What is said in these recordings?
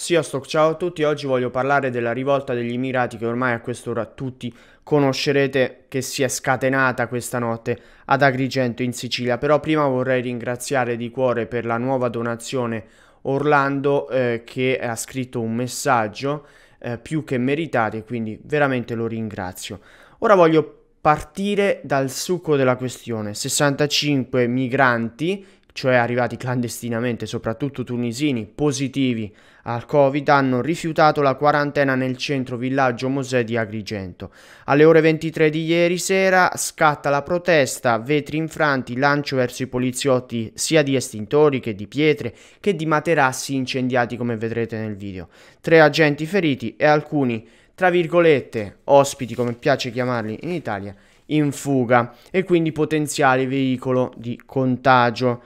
Sziastok, ciao a tutti, oggi voglio parlare della rivolta degli Emirati che ormai a quest'ora tutti conoscerete che si è scatenata questa notte ad Agrigento in Sicilia, però prima vorrei ringraziare di cuore per la nuova donazione Orlando eh, che ha scritto un messaggio eh, più che meritate, quindi veramente lo ringrazio. Ora voglio partire dal succo della questione, 65 migranti cioè arrivati clandestinamente, soprattutto tunisini, positivi al Covid, hanno rifiutato la quarantena nel centro villaggio Mosè di Agrigento. Alle ore 23 di ieri sera scatta la protesta, vetri infranti, lancio verso i poliziotti sia di estintori che di pietre che di materassi incendiati come vedrete nel video. Tre agenti feriti e alcuni, tra virgolette, ospiti come piace chiamarli in Italia, in fuga e quindi potenziale veicolo di contagio.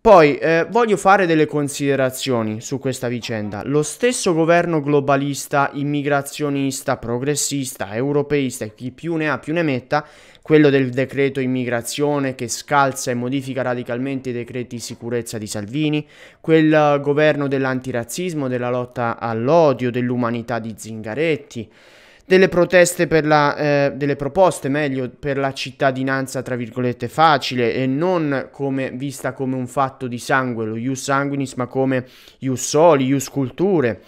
Poi eh, voglio fare delle considerazioni su questa vicenda. Lo stesso governo globalista, immigrazionista, progressista, europeista e chi più ne ha più ne metta, quello del decreto immigrazione che scalza e modifica radicalmente i decreti sicurezza di Salvini, quel governo dell'antirazzismo, della lotta all'odio, dell'umanità di Zingaretti, delle proteste per la, eh, delle proposte meglio per la cittadinanza tra virgolette facile e non come, vista come un fatto di sangue, lo ius sanguinis, ma come ius soli, ius culture.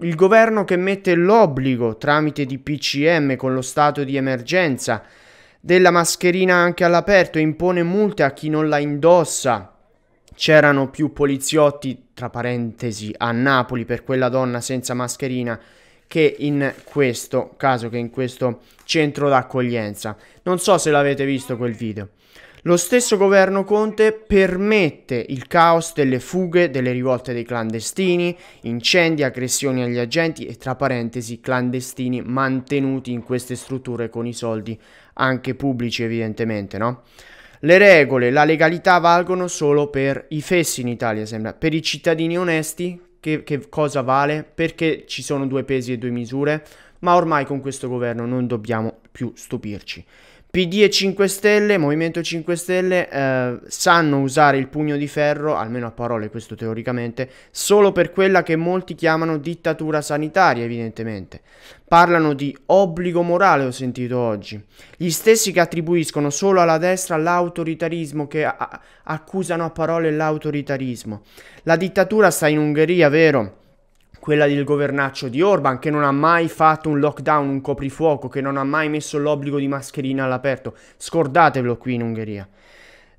Il governo che mette l'obbligo tramite DPCM con lo stato di emergenza della mascherina anche all'aperto e impone multe a chi non la indossa. C'erano più poliziotti, tra parentesi, a Napoli per quella donna senza mascherina che in questo caso, che in questo centro d'accoglienza. Non so se l'avete visto quel video. Lo stesso governo Conte permette il caos delle fughe, delle rivolte dei clandestini, incendi, aggressioni agli agenti e tra parentesi clandestini mantenuti in queste strutture con i soldi anche pubblici evidentemente, no? Le regole, la legalità valgono solo per i fessi in Italia, sembra, per i cittadini onesti che, che cosa vale, perché ci sono due pesi e due misure, ma ormai con questo governo non dobbiamo più stupirci. PD e 5 Stelle, Movimento 5 Stelle eh, sanno usare il pugno di ferro, almeno a parole questo teoricamente, solo per quella che molti chiamano dittatura sanitaria evidentemente. Parlano di obbligo morale, ho sentito oggi. Gli stessi che attribuiscono solo alla destra l'autoritarismo, che accusano a parole l'autoritarismo. La dittatura sta in Ungheria, vero? quella del governaccio di Orban, che non ha mai fatto un lockdown, un coprifuoco, che non ha mai messo l'obbligo di mascherina all'aperto. Scordatevelo qui in Ungheria.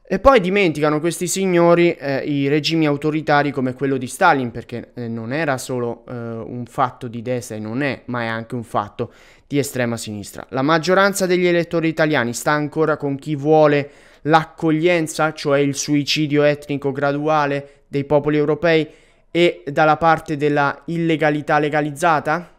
E poi dimenticano questi signori eh, i regimi autoritari come quello di Stalin, perché eh, non era solo eh, un fatto di destra e non è, ma è anche un fatto di estrema sinistra. La maggioranza degli elettori italiani sta ancora con chi vuole l'accoglienza, cioè il suicidio etnico graduale dei popoli europei, e dalla parte della illegalità legalizzata?